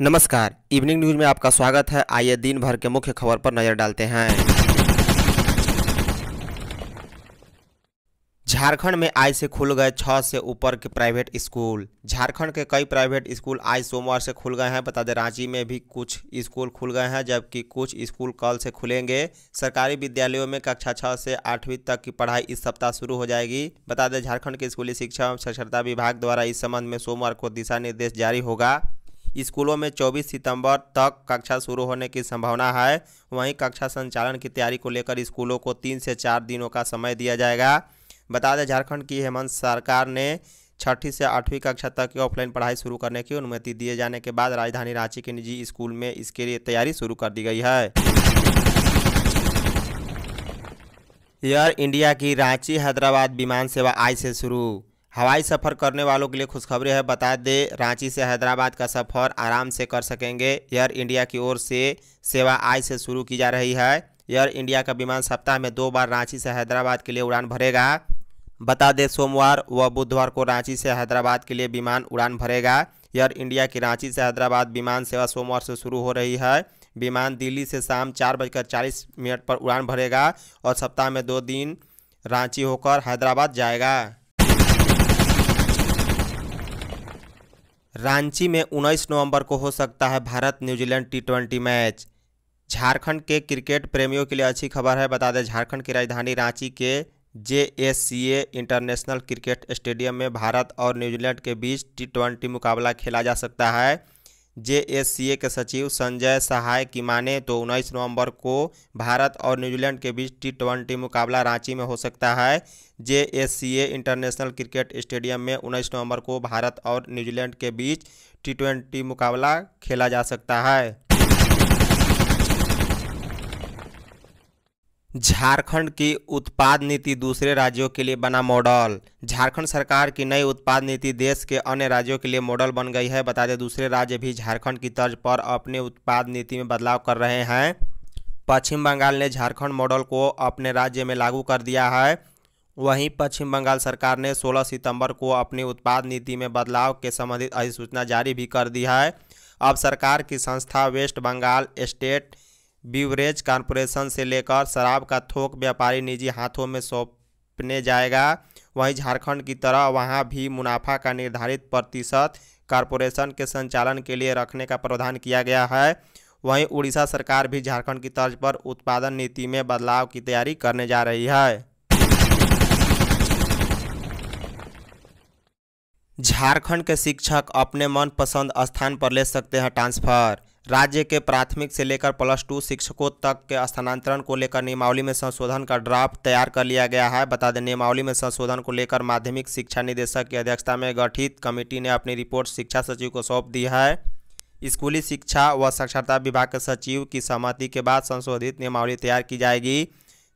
नमस्कार evening news में आपका स्वागत है आइए दिन भर के मुख्य खबर पर नजर डालते हैं झारखंड में आज से खुल गए छः से ऊपर के प्राइवेट स्कूल झारखंड के कई प्राइवेट स्कूल आज सोमवार से खुल गए हैं बता दें रांची में भी कुछ स्कूल खुल गए हैं जबकि कुछ स्कूल कल से खुलेंगे सरकारी विद्यालयों में कक्षा छः से आठवीं तक की पढ़ाई इस सप्ताह शुरू हो जाएगी बता दें झारखंड के स्कूली शिक्षा एवं साक्षरता विभाग द्वारा इस संबंध में सोमवार को दिशा निर्देश जारी होगा स्कूलों में 24 सितंबर तक कक्षा शुरू होने की संभावना है वहीं कक्षा संचालन की तैयारी को लेकर स्कूलों को तीन से चार दिनों का समय दिया जाएगा बता दें झारखंड की हेमंत सरकार ने छठी से आठवीं कक्षा तक की ऑफलाइन पढ़ाई शुरू करने की अनुमति दिए जाने के बाद राजधानी रांची के निजी स्कूल में इसके लिए तैयारी शुरू कर दी गई है एयर इंडिया की रांची हैदराबाद विमान सेवा आज से शुरू हवाई सफ़र करने वालों के लिए खुशखबरी है बता दें रांची से हैदराबाद का सफ़र आराम से कर सकेंगे एयर इंडिया की ओर से सेवा आज से शुरू की जा रही है एयर इंडिया का विमान सप्ताह में दो बार रांची से हैदराबाद के लिए उड़ान भरेगा बता दें सोमवार व बुधवार को रांची से हैदराबाद के लिए विमान उड़ान भरेगा एयर इंडिया की रांची से हैदराबाद विमान सेवा सोमवार से शुरू हो रही है विमान दिल्ली से शाम चार बजकर चालीस मिनट पर उड़ान भरेगा और सप्ताह में दो दिन रांची होकर हैदराबाद जाएगा रांची में 19 नवंबर को हो सकता है Bharat New Zealand T twenty match Jharkhand के क्रिकेट प्रेमियों के लिए अच्छी खबर है बता दें झारखंड की राजधानी रांची के जे इंटरनेशनल क्रिकेट स्टेडियम में भारत और न्यूजीलैंड के बीच टी ट्वेंटी मुकाबला खेला जा सकता है जे के सचिव संजय सहाय की माने तो उन्नीस नवंबर को भारत और न्यूजीलैंड के बीच टी ट्वेंटी मुकाबला रांची में हो सकता है जे इंटरनेशनल क्रिकेट स्टेडियम में उन्नीस नवंबर को भारत और न्यूजीलैंड के बीच टी ट्वेंटी मुकाबला खेला जा सकता है झारखंड की उत्पाद नीति दूसरे राज्यों के लिए बना मॉडल झारखंड सरकार की नई उत्पाद नीति देश के अन्य राज्यों के लिए मॉडल बन गई है बता दें दूसरे राज्य भी झारखंड की तर्ज पर अपने उत्पाद नीति में बदलाव कर रहे हैं पश्चिम बंगाल ने झारखंड मॉडल को अपने राज्य में लागू कर दिया है वहीं पश्चिम बंगाल सरकार ने 16 सितंबर को अपनी उत्पाद नीति में बदलाव के संबंधित अधिसूचना जारी भी कर दी है अब सरकार की संस्था west Bengal state beverage corporation से लेकर शराब का थोक व्यापारी निजी हाथों में सौंपने जाएगा वहीं झारखंड की तरह वहां भी मुनाफा का निर्धारित प्रतिशत कॉरपोरेशन के संचालन के लिए रखने का प्रावधान किया गया है वहीं उड़ीसा सरकार भी झारखंड की तर्ज पर उत्पादन नीति में बदलाव की तैयारी करने जा रही है झारखंड के शिक्षक अपने मनपसंद स्थान पर ले सकते हैं ट्रांसफ़र राज्य के प्राथमिक से लेकर प्लस टू शिक्षकों तक के स्थानांतरण को लेकर नियमावली में संशोधन का ड्राफ्ट तैयार कर लिया गया है बता दें नियमावली में संशोधन को लेकर माध्यमिक शिक्षा निदेशक की अध्यक्षता में गठित कमेटी ने अपनी रिपोर्ट शिक्षा सचिव को सौंप दी है स्कूली शिक्षा व साक्षरता विभाग के सचिव की सहमति के बाद संशोधित नियमावली तैयार की जाएगी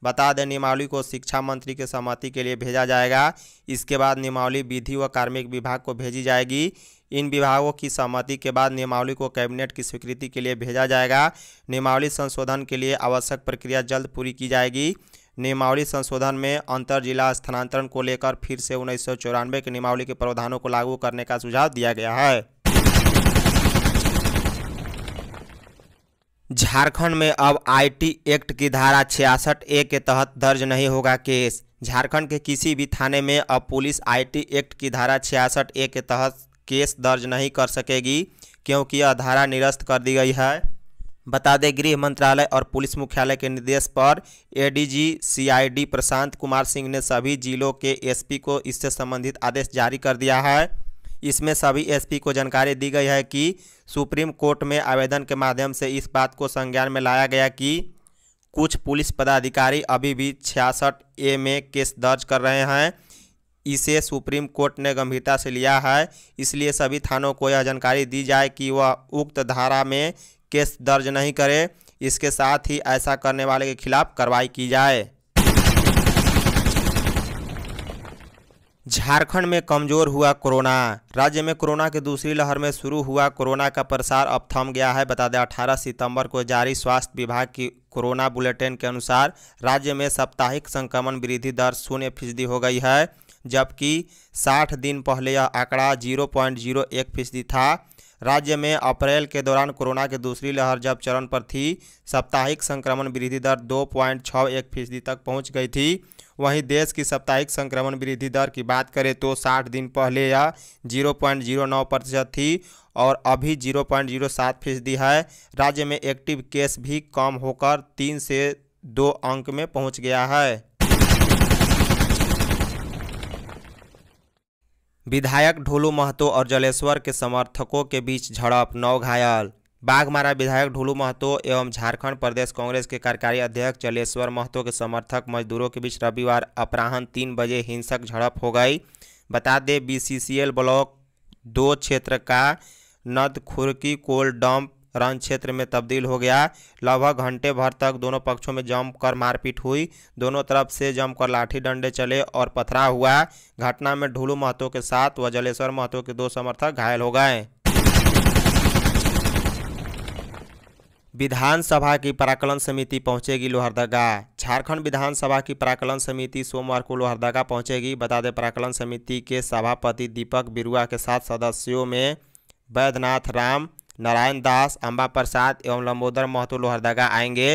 बता दें नियमावली को शिक्षा मंत्री के सहमति के लिए भेजा जाएगा इसके बाद नियमावली विधि व कार्मिक विभाग को भेजी जाएगी इन विभागों की सहमति के बाद नियमावली को कैबिनेट की स्वीकृति के लिए भेजा जाएगा नियमावली संशोधन के लिए आवश्यक प्रक्रिया जल्द पूरी की जाएगी नियमावली संशोधन में अंतर जिला स्थानांतरण को लेकर फिर से उन्नीस के नियमावली के प्रावधानों को लागू करने का सुझाव दिया गया है झारखंड में अब आईटी एक्ट की धारा छियासठ ए के तहत दर्ज नहीं होगा केस झारखंड के किसी भी थाने में अब पुलिस आईटी एक्ट की धारा छियासठ ए के तहत केस दर्ज नहीं कर सकेगी क्योंकि यह धारा निरस्त कर दी गई है बता दें गृह मंत्रालय और पुलिस मुख्यालय के निर्देश पर एडीजी सीआईडी प्रशांत कुमार सिंह ने सभी जिलों के एसपी को इससे संबंधित आदेश जारी कर दिया है इसमें सभी एसपी को जानकारी दी गई है कि सुप्रीम कोर्ट में आवेदन के माध्यम से इस बात को संज्ञान में लाया गया कि कुछ पुलिस पदाधिकारी अभी भी छियासठ ए में केस दर्ज कर रहे हैं इसे सुप्रीम कोर्ट ने गंभीरता से लिया है इसलिए सभी थानों को यह जानकारी दी जाए कि वह उक्त धारा में केस दर्ज नहीं करे इसके साथ ही ऐसा करने वाले के खिलाफ कार्रवाई की जाए झारखंड में कमजोर हुआ कोरोना राज्य में कोरोना के दूसरी लहर में शुरू हुआ कोरोना का प्रसार अब थम गया है बता दें अठारह सितंबर को जारी स्वास्थ्य विभाग की कोरोना बुलेटिन के अनुसार राज्य में साप्ताहिक संक्रमण वृद्धि दर शून्य फीसदी हो गई है जबकि 60 दिन पहले यह आंकड़ा 0.01 फीसदी था राज्य में अप्रैल के दौरान कोरोना की दूसरी लहर जब चरण पर थी साप्ताहिक संक्रमण वृद्धि दर 2.61 फीसदी तक पहुंच गई थी वहीं देश की साप्ताहिक संक्रमण वृद्धि दर की बात करें तो 60 दिन पहले यह 0.09 प्रतिशत थी और अभी 0.07 फीसदी है राज्य में एक्टिव केस भी कम होकर तीन से दो अंक में पहुँच गया है विधायक ढोलू महतो और जलेश्वर के समर्थकों के बीच झड़प नौ घायल बाघमारा विधायक ढोलू महतो एवं झारखंड प्रदेश कांग्रेस के कार्यकारी अध्यक्ष जलेश्वर महतो के समर्थक मजदूरों के बीच रविवार अपराहन तीन बजे हिंसक झड़प हो गई बता दें बीसीसीएल ब्लॉक दो क्षेत्र का नदखुरकी कोल डंप रण क्षेत्र में तब्दील हो गया लगभग घंटे भर तक दोनों पक्षों में जमकर मारपीट हुई दोनों तरफ से जमकर लाठी डंडे चले और पथराव हुआ घटना में ढुलू महतो के साथ व जलेश्वर महतो के दो समर्थक घायल हो गए विधानसभा की पराकलन समिति पहुंचेगी लोहरदगा झारखंड विधानसभा की पराकलन समिति सोमवार को लोहरदगा पहुंचेगी बता दें पराकलन समिति के सभापति दीपक बिरुआ के साथ सदस्यों में वैद्यनाथ राम नारायण दास अम्बा प्रसाद एवं लंबोदर महतो लोहरदगा आएंगे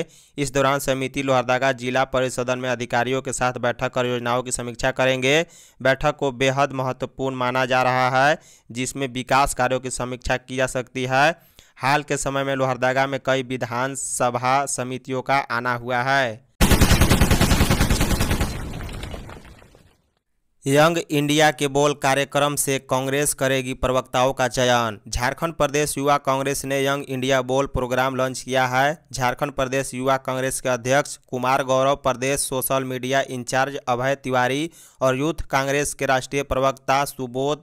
इस दौरान समिति लोहरदगा जिला परिषद में अधिकारियों के साथ बैठक कर योजनाओं की समीक्षा करेंगे बैठक को बेहद महत्वपूर्ण माना जा रहा है जिसमें विकास कार्यों की समीक्षा की जा सकती है हाल के समय में लोहरदगा में कई विधानसभा समितियों का आना हुआ है यंग इंडिया के बोल कार्यक्रम से कांग्रेस करेगी प्रवक्ताओं का चयन झारखंड प्रदेश युवा कांग्रेस ने young India Bol program launch किया है झारखंड प्रदेश युवा कांग्रेस के अध्यक्ष कुमार गौरव प्रदेश social media in-charge Abhay Tiwari और यूथ कांग्रेस के राष्ट्रीय प्रवक्ता सुबोध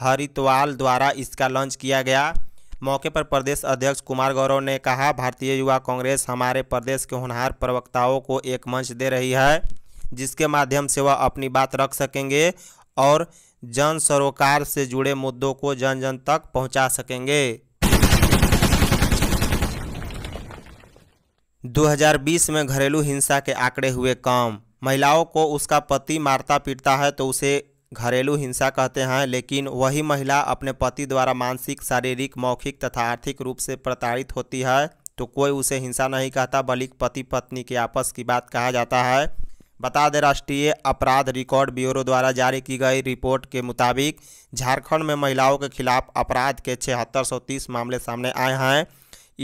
हरितवाल द्वारा इसका लॉन्च किया गया मौके पर प्रदेश अध्यक्ष कुमार गौरव ने कहा भारतीय युवा कांग्रेस हमारे प्रदेश के होनहार प्रवक्ताओं को एक मंच दे रही है जिसके माध्यम से वह अपनी बात रख सकेंगे और जन सरोकार से जुड़े मुद्दों को जन जन तक पहुंचा सकेंगे 2020 में घरेलू हिंसा के आंकड़े हुए कम महिलाओं को उसका पति मारता पीटता है तो उसे घरेलू हिंसा कहते हैं लेकिन वही महिला अपने पति द्वारा मानसिक शारीरिक मौखिक तथा आर्थिक रूप से प्रताड़ित होती है तो कोई उसे हिंसा नहीं कहता बल्कि पति पत्नी के आपस की बात कहा जाता है बता दें राष्ट्रीय अपराध रिकॉर्ड ब्यूरो द्वारा जारी की गई रिपोर्ट के मुताबिक झारखंड में महिलाओं के खिलाफ अपराध के छिहत्तर मामले सामने आए हैं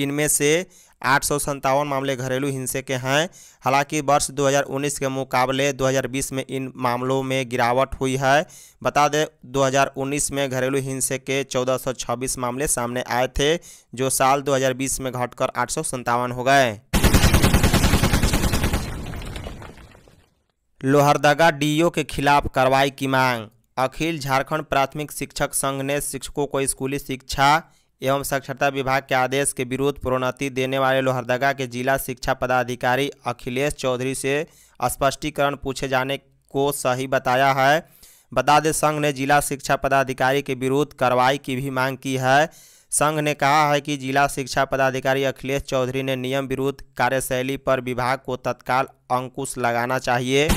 इनमें से आठ मामले घरेलू हिंसे के हैं हालांकि वर्ष 2019 के मुकाबले 2020 में इन मामलों में गिरावट हुई है बता दें 2019 में घरेलू हिंसे के 1426 मामले सामने आए थे जो साल 2020 में घटकर आठ हो गए लोहरदगा डीओ के खिलाफ कार्रवाई की मांग अखिल झारखंड प्राथमिक शिक्षक संघ ने शिक्षकों को स्कूली शिक्षा एवं साक्षरता विभाग के आदेश के विरुद्ध प्रोन्नति देने वाले लोहरदगा के जिला शिक्षा पदाधिकारी अखिलेश चौधरी से स्पष्टीकरण पूछे जाने को सही बताया है बता दें संघ ने जिला शिक्षा पदाधिकारी के विरुद्ध कार्रवाई की भी मांग की है संघ ने कहा है कि जिला शिक्षा पदाधिकारी अखिलेश चौधरी ने नियम विरुद्ध कार्यशैली पर विभाग को तत्काल अंकुश लगाना चाहिए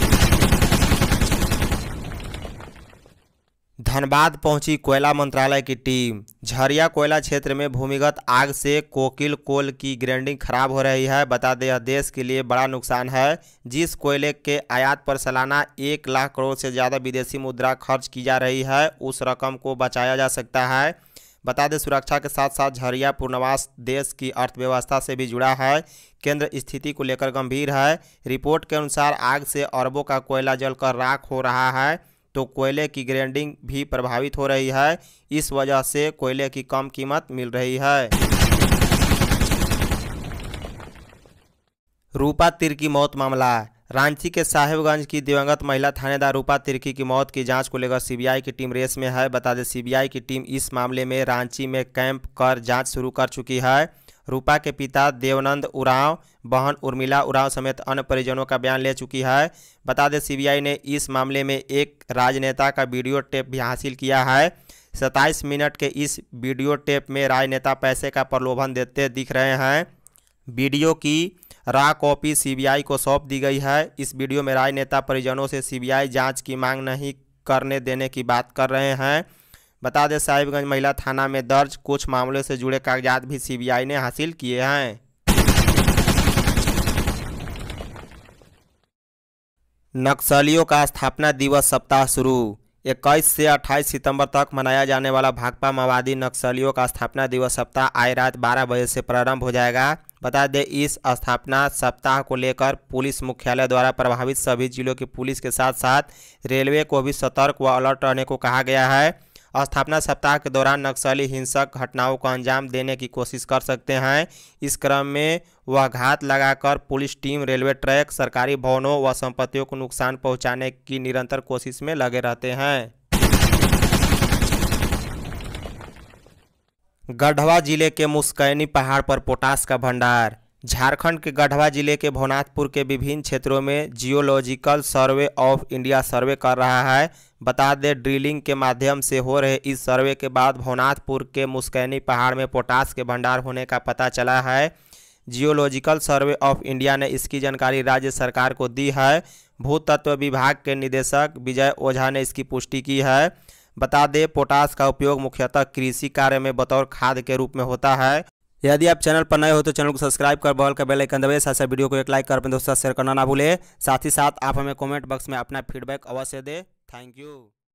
धनबाद पहुंची कोयला मंत्रालय की टीम झरिया कोयला क्षेत्र में भूमिगत आग से कोकिल कोल की ग्रेडिंग खराब हो रही है बता दें यह देश के लिए बड़ा नुकसान है जिस कोयले के आयात पर सालाना एक लाख करोड़ से ज़्यादा विदेशी मुद्रा खर्च की जा रही है उस रकम को बचाया जा सकता है बता दें सुरक्षा के साथ साथ झरिया पुनर्वास देश की अर्थव्यवस्था से भी जुड़ा है केंद्र स्थिति को लेकर गंभीर है रिपोर्ट के अनुसार आग से अरबों का कोयला जलकर राख हो रहा है तो कोयले की ग्रेडिंग भी प्रभावित हो रही है इस वजह से कोयले की कम कीमत मिल रही है रूपा तिर की मौत मामला रांची के साहेबगंज की दिवंगत महिला थानेदार रूपा तिर्की की मौत की जांच को लेकर सीबीआई की टीम रेस में है बता दें सीबीआई की टीम इस मामले में रांची में कैंप कर जांच शुरू कर चुकी है रूपा के पिता देवनंद उरांव बहन उर्मिला उरांव समेत अन्य परिजनों का बयान ले चुकी है बता दें सीबीआई ने इस मामले में एक राजनेता का वीडियो टेप भी हासिल किया है सत्ताईस मिनट के इस वीडियो टेप में राजनेता पैसे का प्रलोभन देते दिख रहे हैं वीडियो की रा कॉपी सीबीआई को सौंप दी गई है इस वीडियो में राय नेता परिजनों से सीबीआई जांच की मांग नहीं करने देने की बात कर रहे हैं बता दें साहिबगंज महिला थाना में दर्ज कुछ मामलों से जुड़े कागजात भी सीबीआई ने हासिल किए हैं नक्सलियों का स्थापना दिवस सप्ताह शुरू 21 से 28 सितंबर तक मनाया जाने वाला भाकपा माओवादी नक्सलियों का स्थापना दिवस सप्ताह आए रात 12 बजे से प्रारंभ हो जाएगा बता दें इस स्थापना सप्ताह को लेकर पुलिस मुख्यालय द्वारा प्रभावित सभी जिलों की पुलिस के साथ साथ रेलवे को भी सतर्क व अलर्ट रहने को कहा गया है स्थापना सप्ताह के दौरान नक्सली हिंसक घटनाओं को अंजाम देने की कोशिश कर सकते हैं इस क्रम में वह घात लगाकर पुलिस टीम रेलवे ट्रैक सरकारी भवनों व संपत्तियों को नुकसान पहुंचाने की निरंतर कोशिश में लगे रहते हैं गढ़वा जिले के मुस्कैनी पहाड़ पर पोटास का भंडार झारखंड के गढ़वा जिले के भवनाथपुर के विभिन्न क्षेत्रों में geological survey of India survey कर रहा है बता दें ड्रिलिंग के माध्यम से हो रहे इस सर्वे के बाद भवनाथपुर के मुस्कैनी पहाड़ में पोटास के भंडार होने का पता चला है जियोलॉजिकल सर्वे ऑफ इंडिया ने इसकी जानकारी राज्य सरकार को दी है भूतत्व विभाग के निदेशक विजय ओझा ने इसकी पुष्टि की है बता दें पोटास का उपयोग मुख्यतः कृषि कार्य में बतौर खाद के रूप में होता है यदि आप चैनल पर नए हो तो चैनल को सब्सक्राइब कर बॉल का बेलाइकन दबे साथ साथ वीडियो को एक लाइक कर अपने दोस्तों शेयर करना ना भूले साथ ही साथ आप हमें कमेंट बॉक्स में अपना फीडबैक अवश्य दें थैंक यू